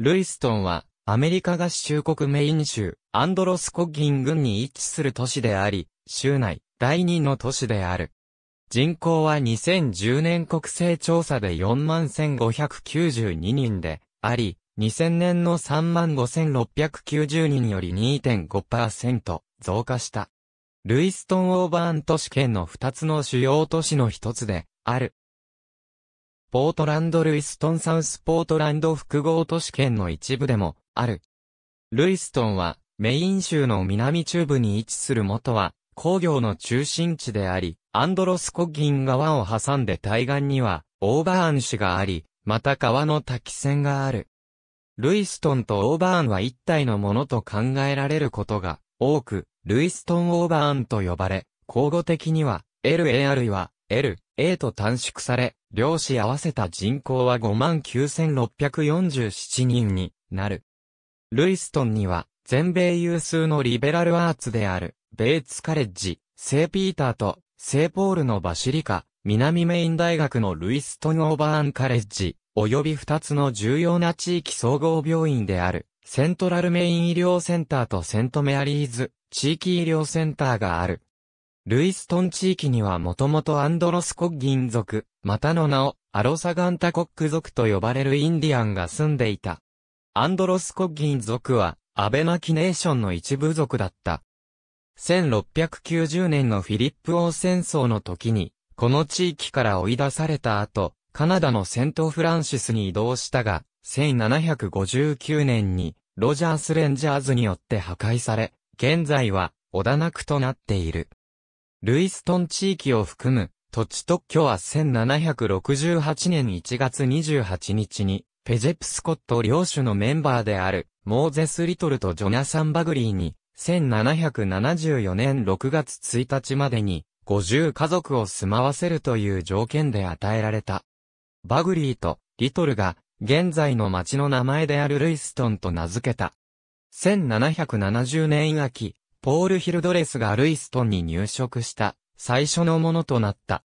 ルイストンは、アメリカ合衆国メイン州、アンドロスコギン郡に位置する都市であり、州内、第二の都市である。人口は2010年国勢調査で41,592人で、あり、2000年の35,690人より2.5%増加した。ルイストン・オーバーン都市圏の2つの主要都市の一つで、ある。ポートランド・ルイストン・サウスポートランド複合都市圏の一部でもある。ルイストンは、メイン州の南中部に位置する元は、工業の中心地であり、アンドロスコ銀川を挟んで対岸には、オーバーン市があり、また川の滝線がある。ルイストンとオーバーンは一体のものと考えられることが多く、ルイストン・オーバーンと呼ばれ、交互的には、LA あるいは、L、A と短縮され、両子合わせた人口は59,647人になる。ルイストンには、全米有数のリベラルアーツである、ベイツカレッジ、セイピーターと、セイポールのバシリカ、南メイン大学のルイストン・オーバーン・カレッジ、及び二つの重要な地域総合病院である、セントラルメイン医療センターとセントメアリーズ、地域医療センターがある。ルイストン地域にはもともとアンドロスコッギン族、またの名をアロサガンタコック族と呼ばれるインディアンが住んでいた。アンドロスコッギン族はアベナキネーションの一部族だった。1690年のフィリップ王戦争の時に、この地域から追い出された後、カナダのセントフランシスに移動したが、1759年にロジャース・レンジャーズによって破壊され、現在はオ田なくとなっている。ルイストン地域を含む土地特許は1768年1月28日に、ペジェプスコット領主のメンバーである、モーゼス・リトルとジョナサン・バグリーに、1774年6月1日までに、50家族を住まわせるという条件で与えられた。バグリーとリトルが、現在の町の名前であるルイストンと名付けた。1770年秋、ポール・ヒルドレスがルイストンに入植した最初のものとなった。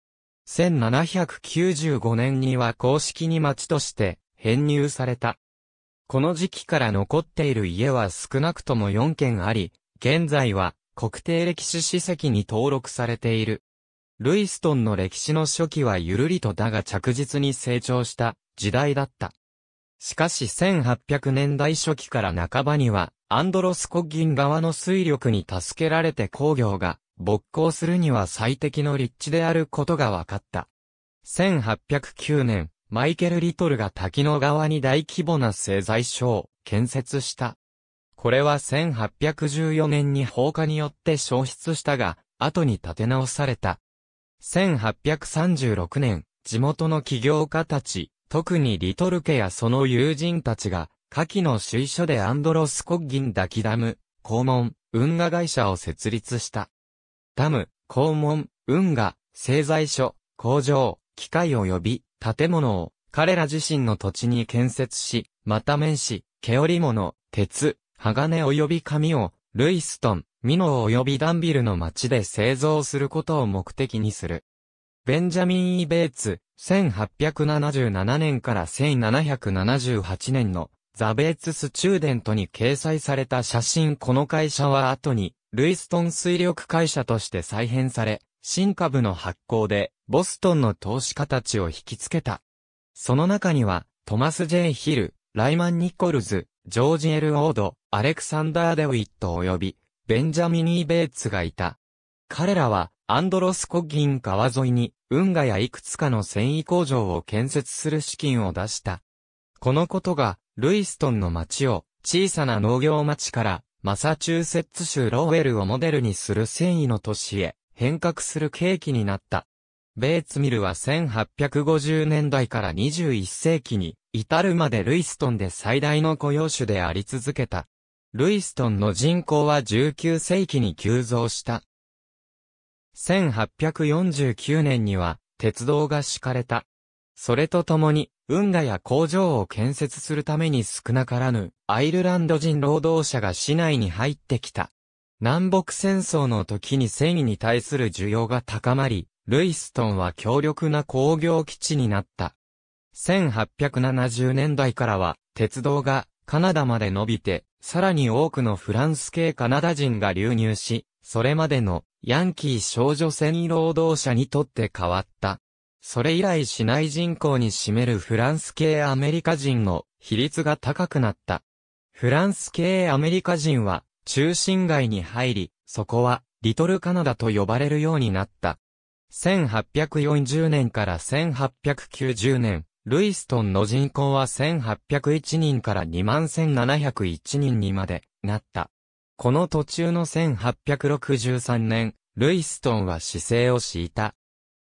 1795年には公式に町として編入された。この時期から残っている家は少なくとも4軒あり、現在は国定歴史史跡に登録されている。ルイストンの歴史の初期はゆるりとだが着実に成長した時代だった。しかし1800年代初期から半ばにはアンドロスコ銀側の水力に助けられて工業が勃興するには最適の立地であることが分かった。1809年、マイケル・リトルが滝の側に大規模な製材所を建設した。これは1814年に放火によって消失したが、後に建て直された。1836年、地元の起業家たち、特にリトル家やその友人たちが、下記の意書でアンドロスコッギンダキダム、肛門、運河会社を設立した。ダム、肛門、運河、製材所、工場、機械及び建物を彼ら自身の土地に建設し、また面子、毛織物、鉄、鋼及び紙を、ルイストン、ミノー及びダンビルの町で製造することを目的にする。ベンジャミン・イ・ベーツ、1877年から1778年のザ・ベーツ・スチューデントに掲載された写真この会社は後に、ルイストン水力会社として再編され、新株の発行で、ボストンの投資家たちを引きつけた。その中には、トマス・ジェイ・ヒル、ライマン・ニコルズ、ジョージ・エル・オード、アレクサンダー・デウィット及び、ベンジャミニー・ベーツがいた。彼らは、アンドロスコギン川沿いに、運河やいくつかの繊維工場を建設する資金を出した。このことが、ルイストンの町を小さな農業町からマサチューセッツ州ローウェルをモデルにする繊維の都市へ変革する契機になった。ベーツミルは1850年代から21世紀に至るまでルイストンで最大の雇用種であり続けた。ルイストンの人口は19世紀に急増した。1849年には鉄道が敷かれた。それとともに運河や工場を建設するために少なからぬアイルランド人労働者が市内に入ってきた。南北戦争の時に繊維に対する需要が高まり、ルイストンは強力な工業基地になった。1870年代からは、鉄道がカナダまで伸びて、さらに多くのフランス系カナダ人が流入し、それまでのヤンキー少女繊維労働者にとって変わった。それ以来市内人口に占めるフランス系アメリカ人の比率が高くなった。フランス系アメリカ人は中心街に入り、そこはリトルカナダと呼ばれるようになった。1840年から1890年、ルイストンの人口は1801人から21701人にまでなった。この途中の1863年、ルイストンは姿勢を敷いた。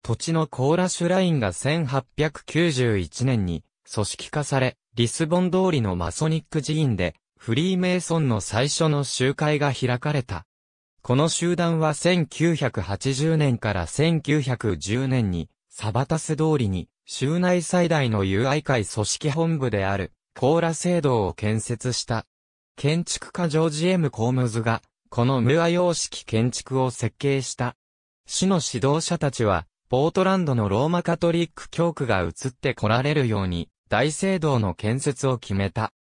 土地のコーラシュラインが1891年に組織化され、リスボン通りのマソニック寺院で、フリーメイソンの最初の集会が開かれた。この集団は1980年から1910年に、サバタス通りに、州内最大の友愛会組織本部である、コーラ制度を建設した。建築家ジョージ M. コームズが、このムア様式建築を設計した。市の指導者たちは、ポートランドのローマカトリック教区が移って来られるように、大聖堂の建設を決めた。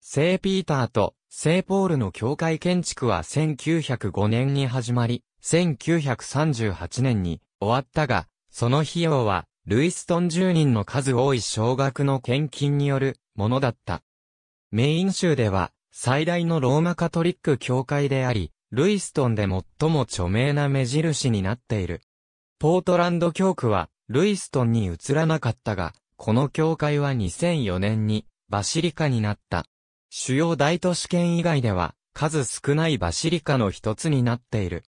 聖ピーターと聖ポールの教会建築は1905年に始まり、1938年に終わったが、その費用は、ルイストン住人の数多い少額の献金によるものだった。メイン州では、最大のローマカトリック教会であり、ルイストンで最も著名な目印になっている。ポートランド教区は、ルイストンに移らなかったが、この教会は2004年に、バシリカになった。主要大都市圏以外では、数少ないバシリカの一つになっている。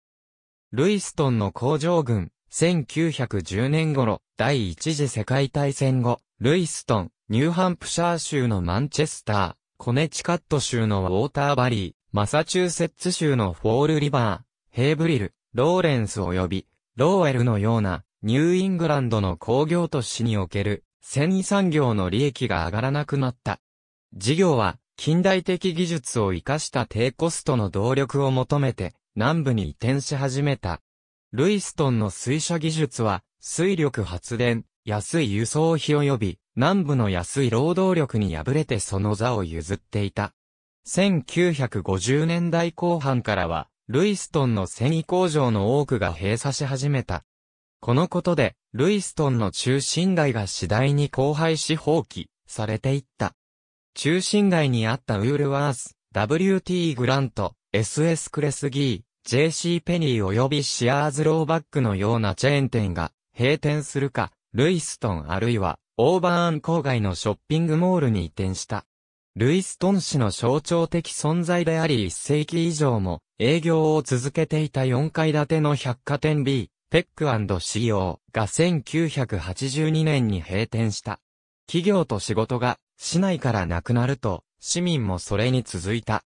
ルイストンの工場群、1910年頃、第一次世界大戦後、ルイストン、ニューハンプシャー州のマンチェスター、コネチカット州のウォーターバリー、マサチューセッツ州のフォールリバー、ヘイブリル、ローレンス及びローエルのような、ニューイングランドの工業都市における、繊維産業の利益が上がらなくなった。事業は、近代的技術を活かした低コストの動力を求めて、南部に移転し始めた。ルイストンの水車技術は、水力発電、安い輸送費及び、南部の安い労働力に敗れてその座を譲っていた。1950年代後半からは、ルイストンの繊維工場の多くが閉鎖し始めた。このことで、ルイストンの中心街が次第に荒廃し放棄されていった。中心街にあったウールワース、WT グラント、SS クレスギー、JC ペニー及びシアーズローバックのようなチェーン店が閉店するか、ルイストンあるいはオーバーン郊外のショッピングモールに移転した。ルイストン市の象徴的存在であり1世紀以上も営業を続けていた4階建ての百貨店 B、ペック &CO が1982年に閉店した。企業と仕事が市内からなくなると、市民もそれに続いた。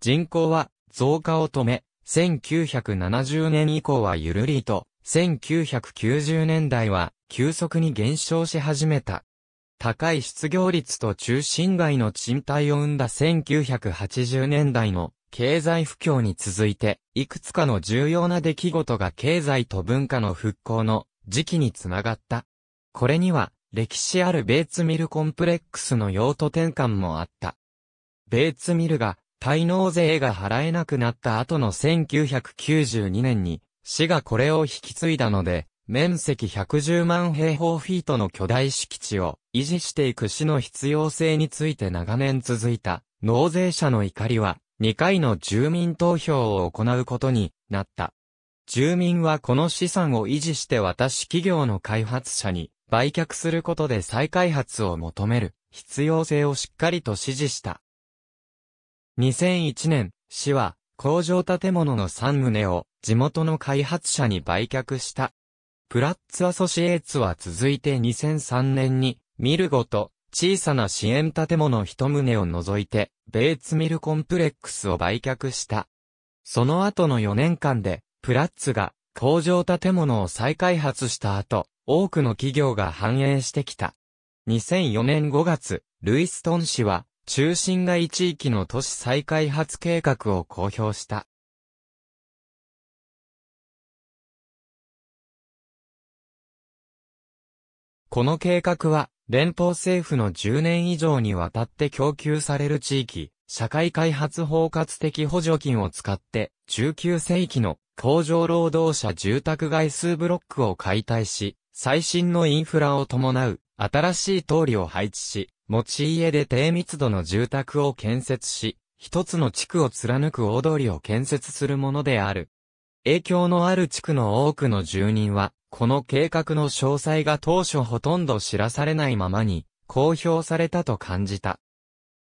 人口は増加を止め、1970年以降はゆるりと、1990年代は急速に減少し始めた。高い失業率と中心街の賃貸を生んだ1980年代の経済不況に続いて、いくつかの重要な出来事が経済と文化の復興の時期につながった。これには、歴史あるベーツミルコンプレックスの用途転換もあった。ベーツミルが、滞納税が払えなくなった後の1992年に、市がこれを引き継いだので、面積110万平方フィートの巨大敷地を維持していく市の必要性について長年続いた納税者の怒りは2回の住民投票を行うことになった。住民はこの資産を維持して私企業の開発者に売却することで再開発を求める必要性をしっかりと指示した。2001年、市は工場建物の3棟を地元の開発者に売却した。プラッツアソシエーツは続いて2003年にミルゴと小さな支援建物一棟を除いて、ベーツミルコンプレックスを売却した。その後の4年間で、プラッツが工場建物を再開発した後、多くの企業が繁栄してきた。2004年5月、ルイストン市は、中心街地域の都市再開発計画を公表した。この計画は、連邦政府の10年以上にわたって供給される地域、社会開発包括的補助金を使って、19世紀の工場労働者住宅外数ブロックを解体し、最新のインフラを伴う新しい通りを配置し、持ち家で低密度の住宅を建設し、一つの地区を貫く大通りを建設するものである。影響のある地区の多くの住人は、この計画の詳細が当初ほとんど知らされないままに、公表されたと感じた。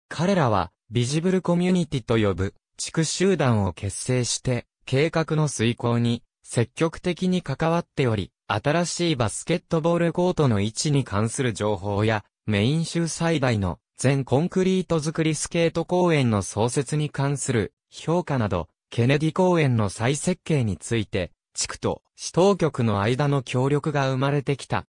彼らは、ビジブルコミュニティと呼ぶ、地区集団を結成して、計画の遂行に、積極的に関わっており、新しいバスケットボールコートの位置に関する情報や、メイン州最大の全コンクリート作りスケート公園の創設に関する評価など、ケネディ公園の再設計について地区と市当局の間の協力が生まれてきた。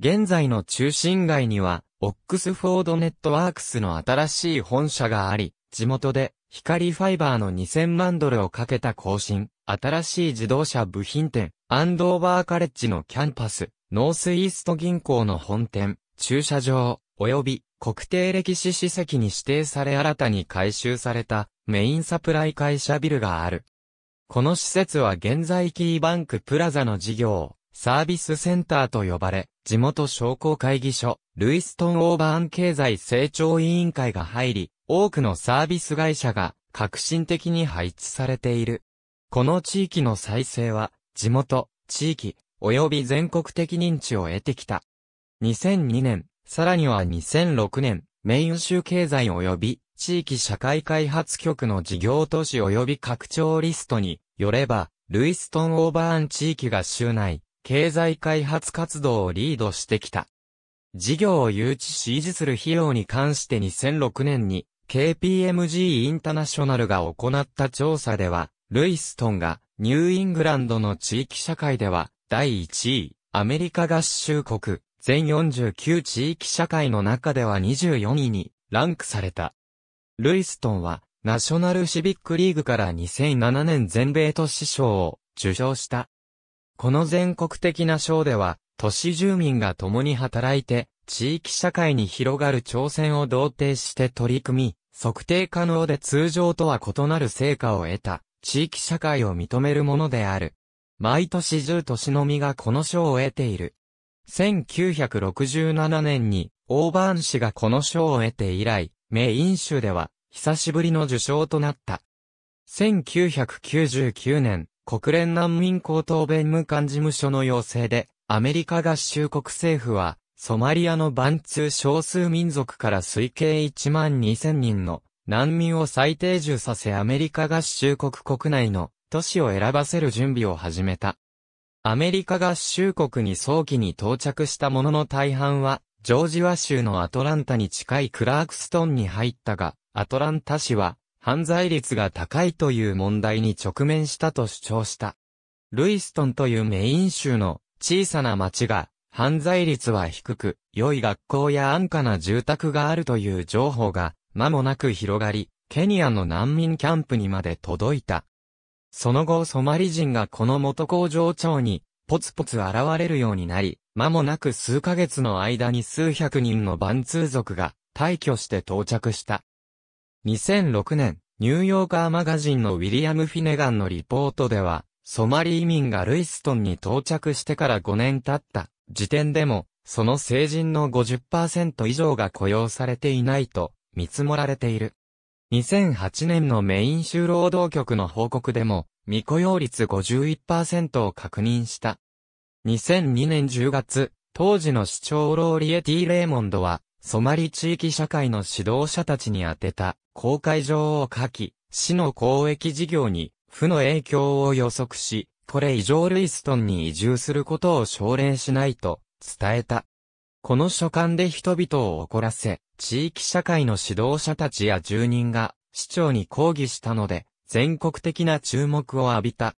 現在の中心街には、オックスフォードネットワークスの新しい本社があり、地元で光ファイバーの2000万ドルをかけた更新、新しい自動車部品店、アンドーバーカレッジのキャンパス、ノースイースト銀行の本店、駐車場、及び国定歴史史跡に指定され新たに改修されたメインサプライ会社ビルがある。この施設は現在キーバンクプラザの事業、サービスセンターと呼ばれ、地元商工会議所、ルイストン・オーバーン経済成長委員会が入り、多くのサービス会社が革新的に配置されている。この地域の再生は、地元、地域、及び全国的認知を得てきた。2002年、さらには2006年、メイン州経済及び地域社会開発局の事業都市及び拡張リストによれば、ルイストン・オーバーン地域が州内、経済開発活動をリードしてきた。事業を誘致し維持する費用に関して2006年に KPMG インターナショナルが行った調査では、ルイストンがニューイングランドの地域社会では第1位、アメリカ合衆国全49地域社会の中では24位にランクされた。ルイストンは、ナショナルシビックリーグから2007年全米都市賞を受賞した。この全国的な賞では、都市住民が共に働いて、地域社会に広がる挑戦を同定して取り組み、測定可能で通常とは異なる成果を得た、地域社会を認めるものである。毎年10市のみがこの賞を得ている。1967年に、オーバーン氏がこの賞を得て以来、メイン州では、久しぶりの受賞となった。1999年、国連難民高等弁務官事務所の要請で、アメリカ合衆国政府は、ソマリアのバンツー少数民族から推計1万2000人の難民を再定住させアメリカ合衆国国内の都市を選ばせる準備を始めた。アメリカ合衆国に早期に到着したものの大半はジョージア州のアトランタに近いクラークストンに入ったが、アトランタ市は、犯罪率が高いという問題に直面したと主張した。ルイストンというメイン州の小さな町が、犯罪率は低く、良い学校や安価な住宅があるという情報が、間もなく広がり、ケニアの難民キャンプにまで届いた。その後ソマリ人がこの元工場長にポツポツ現れるようになり、間もなく数ヶ月の間に数百人の万通族が退去して到着した。2006年、ニューヨーカーマガジンのウィリアム・フィネガンのリポートでは、ソマリ移民がルイストンに到着してから5年経った時点でも、その成人の50%以上が雇用されていないと見積もられている。2008年のメイン州労働局の報告でも、未雇用率51%を確認した。2002年10月、当時の市長ローリエ・ティ・レーモンドは、ソマリ地域社会の指導者たちに宛てた、公開状を書き、市の公益事業に、負の影響を予測し、これ以上ルイストンに移住することを奨励しないと、伝えた。この書簡で人々を怒らせ、地域社会の指導者たちや住人が、市長に抗議したので、全国的な注目を浴びた。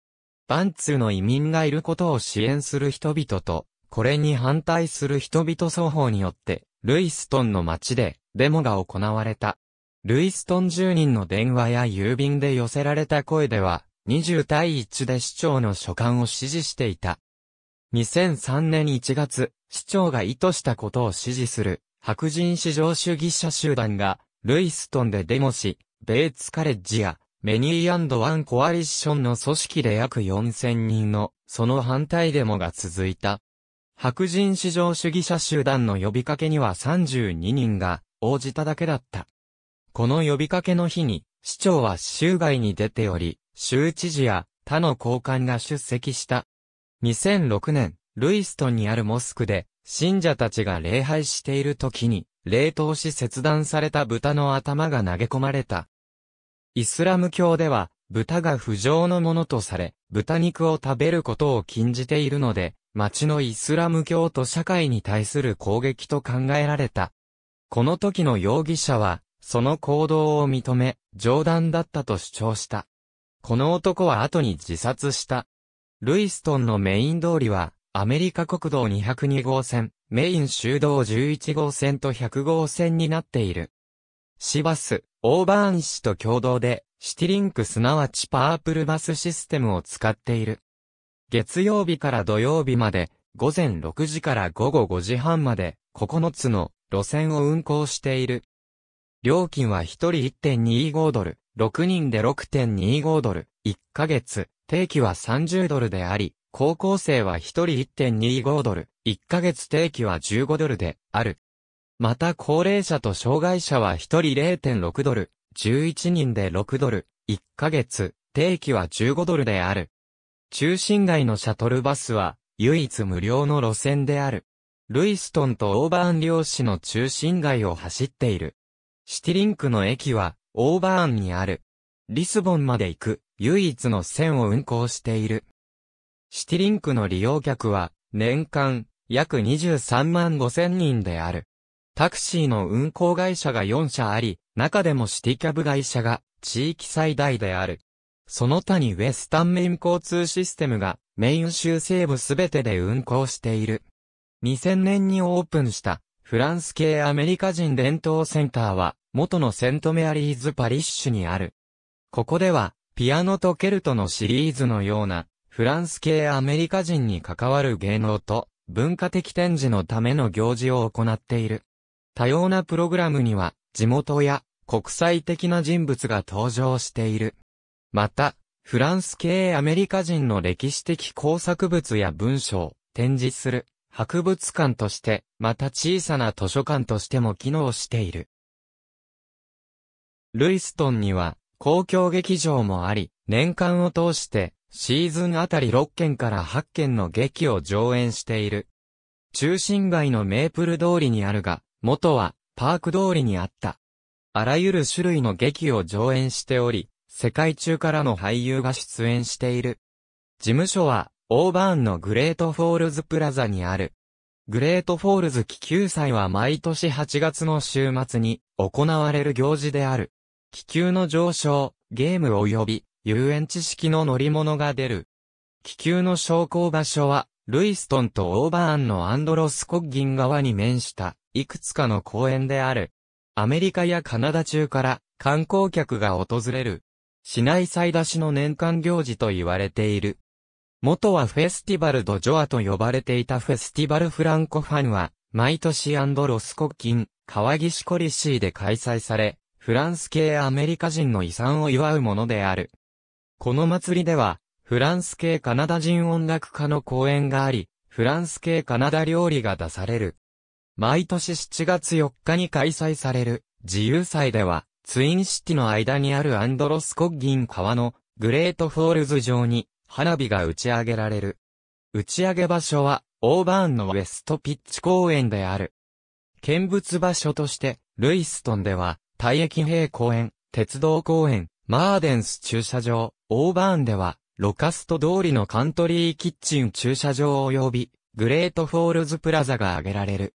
バンツーの移民がいることを支援する人々と、これに反対する人々双方によって、ルイストンの街でデモが行われた。ルイストン住人の電話や郵便で寄せられた声では、20対1で市長の所管を支持していた。2003年1月、市長が意図したことを支持する白人至上主義者集団が、ルイストンでデモし、ベイツカレッジやメニーワンコアリッションの組織で約4000人の、その反対デモが続いた。白人至上主義者集団の呼びかけには32人が応じただけだった。この呼びかけの日に、市長は州外に出ており、州知事や他の高官が出席した。2006年、ルイストンにあるモスクで、信者たちが礼拝している時に、冷凍し切断された豚の頭が投げ込まれた。イスラム教では、豚が不浄のものとされ、豚肉を食べることを禁じているので、町のイスラム教と社会に対する攻撃と考えられた。この時の容疑者は、その行動を認め、冗談だったと主張した。この男は後に自殺した。ルイストンのメイン通りは、アメリカ国道202号線、メイン修道11号線と100号線になっている。市バス、オーバーン市と共同で、シティリンクすなわちパープルバスシステムを使っている。月曜日から土曜日まで、午前6時から午後5時半まで、9つの路線を運行している。料金は1人1.25ドル、6人で6.25ドル、1ヶ月、定期は30ドルであり、高校生は1人1.25ドル、1ヶ月定期は15ドルである。また高齢者と障害者は一人0.6ドル、11人で6ドル、1ヶ月、定期は15ドルである。中心街のシャトルバスは唯一無料の路線である。ルイストンとオーバーン漁師の中心街を走っている。シティリンクの駅はオーバーンにある。リスボンまで行く唯一の線を運行している。シティリンクの利用客は年間約23万5千人である。タクシーの運行会社が4社あり、中でもシティキャブ会社が地域最大である。その他にウェスタンメイン交通システムがメイン州西部すべてで運行している。2000年にオープンしたフランス系アメリカ人伝統センターは元のセントメアリーズパリッシュにある。ここではピアノとケルトのシリーズのようなフランス系アメリカ人に関わる芸能と文化的展示のための行事を行っている。多様なプログラムには、地元や国際的な人物が登場している。また、フランス系アメリカ人の歴史的工作物や文章を展示する博物館として、また小さな図書館としても機能している。ルイストンには公共劇場もあり、年間を通してシーズンあたり6件から8件の劇を上演している。中心街のメープル通りにあるが、元は、パーク通りにあった。あらゆる種類の劇を上演しており、世界中からの俳優が出演している。事務所は、オーバーンのグレートフォールズプラザにある。グレートフォールズ気球祭は毎年8月の週末に行われる行事である。気球の上昇、ゲーム及び遊園地式の乗り物が出る。気球の昇降場所は、ルイストンとオーバーンのアンドロスコッギン側に面したいくつかの公園である。アメリカやカナダ中から観光客が訪れる。市内最出しの年間行事と言われている。元はフェスティバル・ド・ジョアと呼ばれていたフェスティバル・フランコファンは、毎年アンドロス国金、川岸コリシーで開催され、フランス系アメリカ人の遺産を祝うものである。この祭りでは、フランス系カナダ人音楽家の公演があり、フランス系カナダ料理が出される。毎年7月4日に開催される自由祭では、ツインシティの間にあるアンドロスコッギン川のグレートフォールズ上に花火が打ち上げられる。打ち上げ場所はオーバーンのウェストピッチ公園である。見物場所として、ルイストンでは、大駅平公園、鉄道公園、マーデンス駐車場、オーバーンでは、ロカスト通りのカントリーキッチン駐車場及び、グレートフォールズプラザが挙げられる。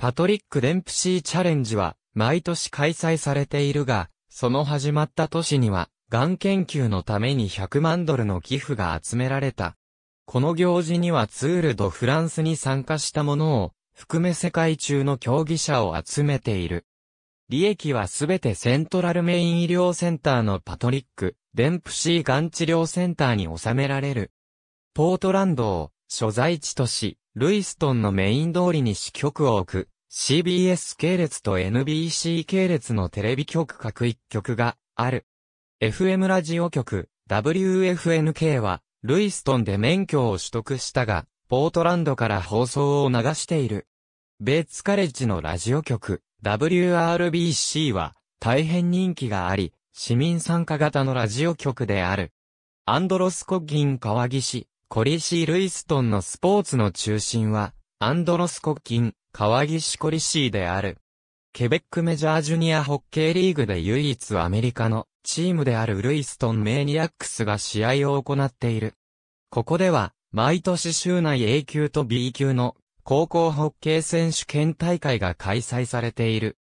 パトリック・デンプシーチャレンジは、毎年開催されているが、その始まった年には、がん研究のために100万ドルの寄付が集められた。この行事にはツール・ド・フランスに参加したものを、含め世界中の競技者を集めている。利益はすべてセントラルメイン医療センターのパトリック、デンプシーがん治療センターに収められる。ポートランドを所在地とし、ルイストンのメイン通りに支局を置く、CBS 系列と NBC 系列のテレビ局各1局がある。FM ラジオ局 WFNK はルイストンで免許を取得したが、ポートランドから放送を流している。ベッツカレッジのラジオ局 WRBC は大変人気があり、市民参加型のラジオ局である。アンドロスコギン川岸、コリシー・ルイストンのスポーツの中心は、アンドロス国金、川岸コリシーである。ケベックメジャージュニアホッケーリーグで唯一アメリカのチームであるルイストンメーニアックスが試合を行っている。ここでは、毎年州内 A 級と B 級の高校ホッケー選手権大会が開催されている。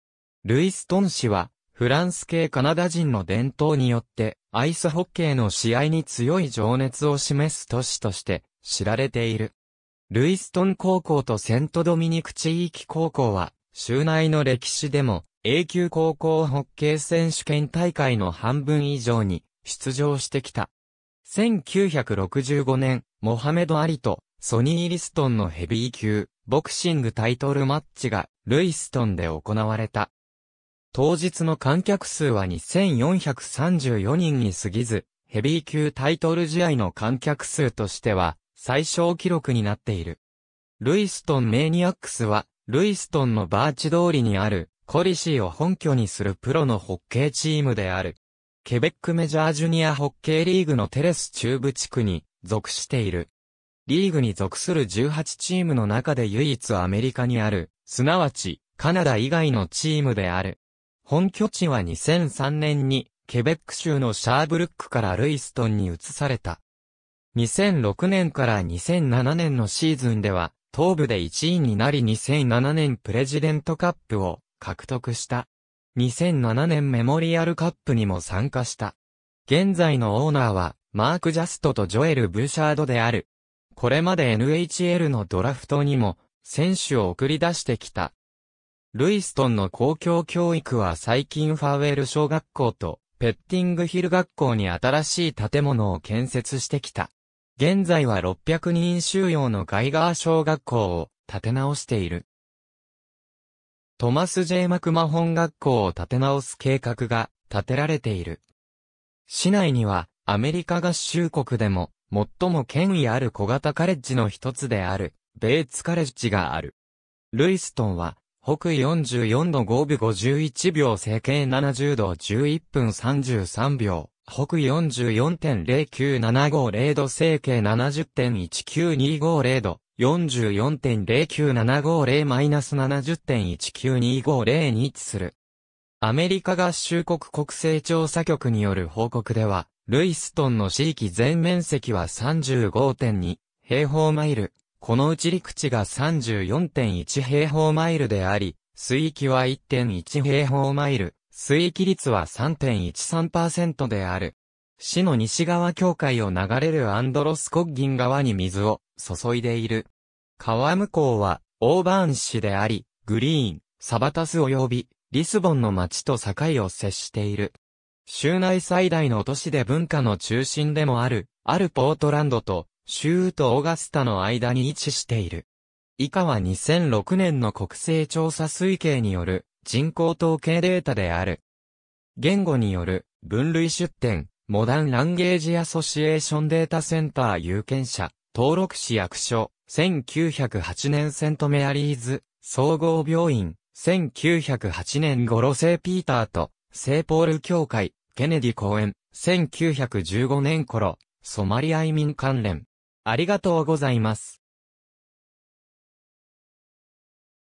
ルイストン市は、フランス系カナダ人の伝統によって、アイスホッケーの試合に強い情熱を示す都市として知られている。ルイストン高校とセントドミニク地域高校は、州内の歴史でも、A 級高校ホッケー選手権大会の半分以上に出場してきた。1965年、モハメド・アリとソニー・リストンのヘビー級、ボクシングタイトルマッチが、ルイストンで行われた。当日の観客数は2434人に過ぎず、ヘビー級タイトル試合の観客数としては、最小記録になっている。ルイストンメーニアックスは、ルイストンのバーチ通りにある、コリシーを本拠にするプロのホッケーチームである。ケベックメジャージュニアホッケーリーグのテレス中部地区に属している。リーグに属する18チームの中で唯一アメリカにある、すなわちカナダ以外のチームである。本拠地は2003年にケベック州のシャーブルックからルイストンに移された。2006年から2007年のシーズンでは、東部で1位になり2007年プレジデントカップを獲得した。2007年メモリアルカップにも参加した。現在のオーナーは、マーク・ジャストとジョエル・ブーシャードである。これまで NHL のドラフトにも、選手を送り出してきた。ルイストンの公共教育は最近ファーウェル小学校と、ペッティングヒル学校に新しい建物を建設してきた。現在は600人収容のガイガー小学校を建て直している。トマス・ジェイ・マクマホン学校を建て直す計画が建てられている。市内にはアメリカ合衆国でも最も権威ある小型カレッジの一つであるベーツカレッジがある。ルイストンは北緯44度5分51秒整形70度11分33秒。北44.09750度整形70.19250度44.0975マイナス70.19250に位置する。アメリカ合衆国国勢調査局による報告では、ルイストンの地域全面積は35.2平方マイル。このうち陸地が34.1平方マイルであり、水域は1.1平方マイル。水域率は3.13%である。市の西側境界を流れるアンドロスコッギン川に水を注いでいる。川向こうはオーバーン市であり、グリーン、サバタス及びリスボンの町と境を接している。州内最大の都市で文化の中心でもある、あるポートランドと、州とオガスタの間に位置している。以下は2006年の国勢調査推計による人口統計データである。言語による分類出典、モダンランゲージアソシエーションデータセンター有権者、登録市役所、1908年セントメアリーズ、総合病院、1908年セイピーターと、セイポール協会、ケネディ公園、1915年頃、ソマリア移民関連。ありがとうございます。